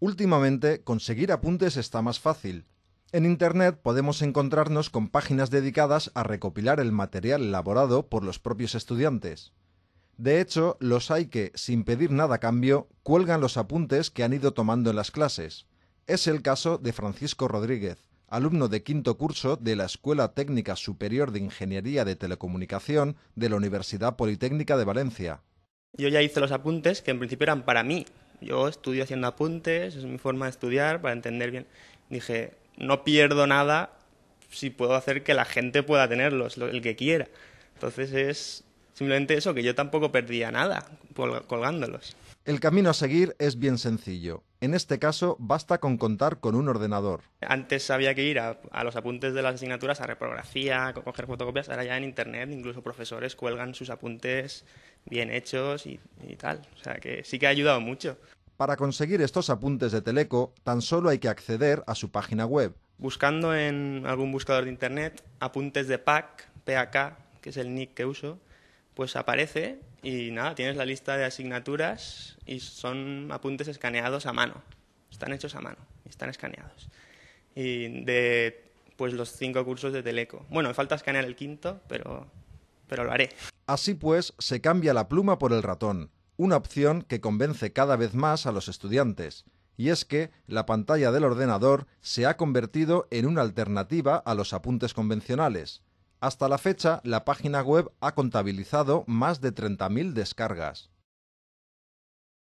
Últimamente, conseguir apuntes está más fácil. En Internet podemos encontrarnos con páginas dedicadas a recopilar el material elaborado por los propios estudiantes. De hecho, los hay que, sin pedir nada a cambio, cuelgan los apuntes que han ido tomando en las clases. Es el caso de Francisco Rodríguez, alumno de quinto curso de la Escuela Técnica Superior de Ingeniería de Telecomunicación de la Universidad Politécnica de Valencia. Yo ya hice los apuntes que en principio eran para mí, yo estudio haciendo apuntes, es mi forma de estudiar para entender bien. Dije, no pierdo nada si puedo hacer que la gente pueda tenerlos, el que quiera. Entonces es simplemente eso, que yo tampoco perdía nada colgándolos. El camino a seguir es bien sencillo. En este caso, basta con contar con un ordenador. Antes había que ir a, los apuntes de las asignaturas, a reprografía, a coger fotocopias. Ahora ya en Internet incluso profesores cuelgan sus apuntes bien hechos y, y tal. O sea que sí que ha ayudado mucho. Para conseguir estos apuntes de Teleco, tan solo hay que acceder a su página web. Buscando en algún buscador de internet apuntes de PAC, PAK, que es el nick que uso, pues aparece y nada, tienes la lista de asignaturas y son apuntes escaneados a mano. Están hechos a mano, están escaneados. Y de pues los cinco cursos de Teleco. Bueno, me falta escanear el quinto, pero, pero lo haré. Así pues, se cambia la pluma por el ratón una opción que convence cada vez más a los estudiantes, y es que la pantalla del ordenador se ha convertido en una alternativa a los apuntes convencionales. Hasta la fecha, la página web ha contabilizado más de 30.000 descargas.